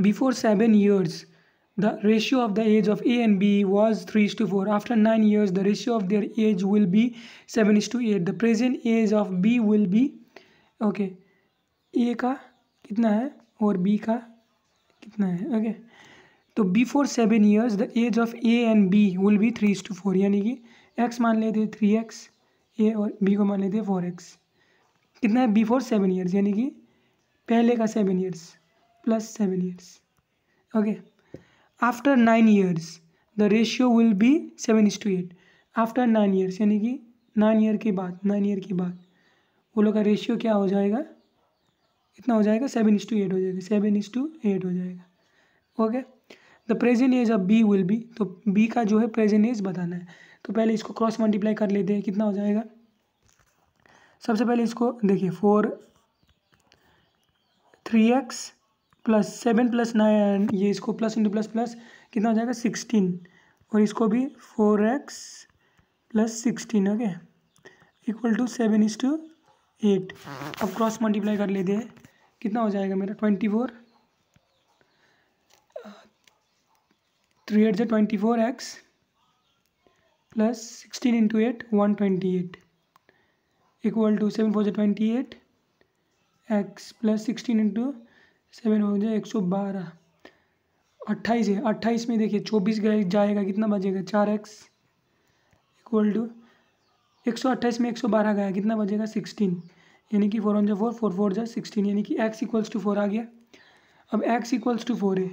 Before seven years, the ratio of the age of A and B was 3 is to 4. After 9 years, the ratio of their age will be 7 is to 8. The present age of B will be okay. A ka kitna hai aur B ka kitna hai okay. so before 7 years the age of a and b will be 3 is to 4 yani ki x maan lete 3x a aur b ko maan lete 4x kitna hai before 7 years yani ki pehle ka 7 years plus seven years okay after nine years the ratio will be seven is to eight after nine years यानी कि nine year के बाद nine year के बाद वो लोग का ratio क्या हो जाएगा इतना हो जाएगा सेवन इज टू एट हो जाएगा सेवन इज टू एट हो जाएगा okay the present age of B will be तो बी का जो है प्रेजेंट एज बताना है तो पहले इसको क्रॉस मल्टीप्लाई कर लेते हैं कितना हो जाएगा सबसे पहले इसको देखिए four three X plus seven plus nine ये इसको प्लस इंटू प्लस प्लस कितना हो जाएगा सिक्सटीन और इसको भी four X plus sixteen okay equal to seven is to eight अब क्रॉस मल्टीप्लाई कर लेते हैं कितना हो जाएगा मेरा ट्वेंटी फोर थ्री एट जो twenty four X plus sixteen into eight one twenty eight equal to seven four जो twenty eight X plus sixteen into seven हो जाए एक सौ बारह अट्ठाईस है अट्ठाईस में देखिए चौबीस गए जाएगा कितना बजेगा चार एक्स इक्वल टू एक सौ अट्ठाईस में एक सौ बारह गया कितना बजेगा सिक्सटीन यानी कि फोर वन जाए फोर फोर फोर जाए सिक्सटीन यानी कि एक्स इक्वल्स टू फोर आ गया अब एक्स इक्वल्स टू फोर है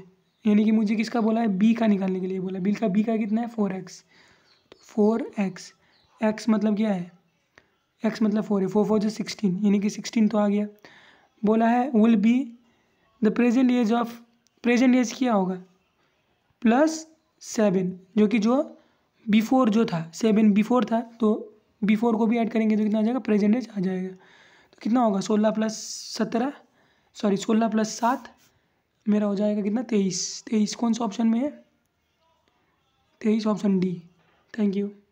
यानी कि मुझे किसका बोला है बी का निकालने के लिए बोला बिल का बी का कितना है फोर एक्स तो फोर एक्स एक्स मतलब क्या है एक्स मतलब फोर है फोर फोर जो सिक्सटीन यानी कि सिक्सटीन तो आ गया बोला है will be the present age of present age क्या होगा प्लस सेवन जो कि जो बिफोर जो था सेवन बिफोर था तो बिफोर को भी ऐड करेंगे तो कितना आ जाएगा प्रेजेंट एज आ जाएगा तो कितना होगा सोलह प्लस सत्रह सॉरी सोलह प्लस सात मेरा हो जाएगा कितना तेईस तेईस कौन सा ऑप्शन में है तेईस ऑप्शन डी थैंक यू